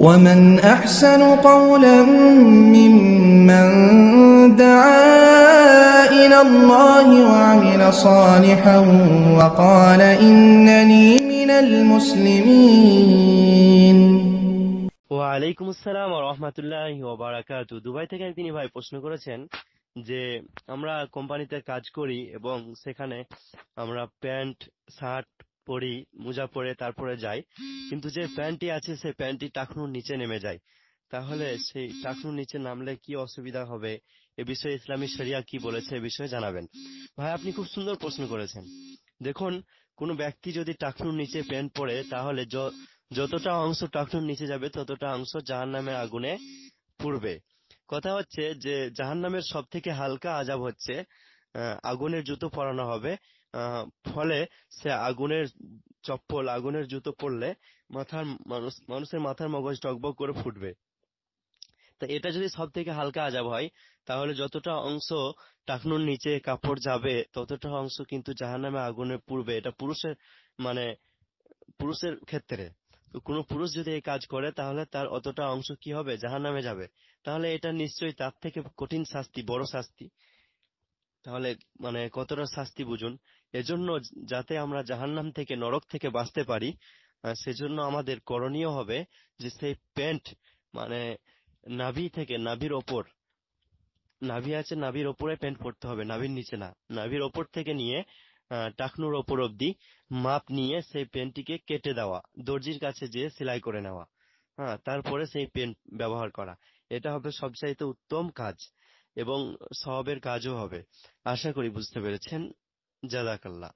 ومن أحسن قولا ممن دعا إلى الله وعمل صالحا وقال إنني من المسلمين ওয়ালাইকুম আসসালাম রহমতুল্লাহ ওবারাকাতু দুবাই থেকে তিনি ভাই প্রশ্ন করেছেন যে আমরা কোম্পানিতে কাজ করি এবং সেখানে আমরা প্যান্ট শার্ট পরি মোজা পরে তারপরে যাই কিন্তু যে প্যান্টি আছে সেই প্যান্টি টাকনুর নিচে নেমে যায় তাহলে সেই টাকনুর নিচে নামলে কি অসুবিধা হবে এ বিষয়ে ইসলামী শরিয়া কি বলেছে এ বিষয়ে জানাবেন ভাই আপনি খুব সুন্দর প্রশ্ন করেছেন দেখুন কোনো ব্যক্তি যদি টাকনুর নিচে প্যান্ট পরে তাহলে যতটা অংশ টাকনুর নিচে যাবে ততটা অংশ জাহান নামের আগুনে পুড়বে কথা হচ্ছে যে জাহান নামের সব থেকে হালকা আজাব হচ্ছে আগুনের জুতো পরানো হবে ফলে সে আগুনের চপ্পল আগুনের জুতো পরলে মাথার মানুষ মানুষের মাথার মগজ টকবক করে ফুটবে তা এটা যদি সব থেকে হালকা আজাব হয় তাহলে যতটা অংশ টাকনুর নিচে কাপড় যাবে ততটা অংশ কিন্তু জাহান্নামে আগুনে পুড়বে এটা পুরুষের মানে পুরুষের ক্ষেত্রে কোনো পুরুষ যদি এই কাজ করে তাহলে তার অতটা অংশ কি হবে জাহান্নামে যাবে তাহলে এটা নিশ্চয়ই তার থেকে কঠিন শাস্তি বড় শাস্তি তাহলে মানে কতটা শাস্তি বুঝুন এজন্য যাতে আমরা জাহান্নাম থেকে নরক থেকে বাঁচতে পারি সেজন্য আমাদের করণীয় হবে যে সেই প্যান্ট মানে নাভি থেকে নাভির ওপর নাভি আছে নাভির ওপরে প্যান্ট পরতে হবে নাভির নিচে না নাভির ওপর থেকে নিয়ে টাকনুর ওপর অব্দি মাপ নিয়ে সেই পেনটিকে কেটে দেওয়া দর্জির কাছে যেয়ে সেলাই করে নেওয়া হ্যাঁ তারপরে সেই প্যান্ট ব্যবহার করা এটা হবে সবচাইতে উত্তম কাজ এবং সবের কাজও হবে আশা করি বুঝতে পেরেছেন জাজাকাল্লাহ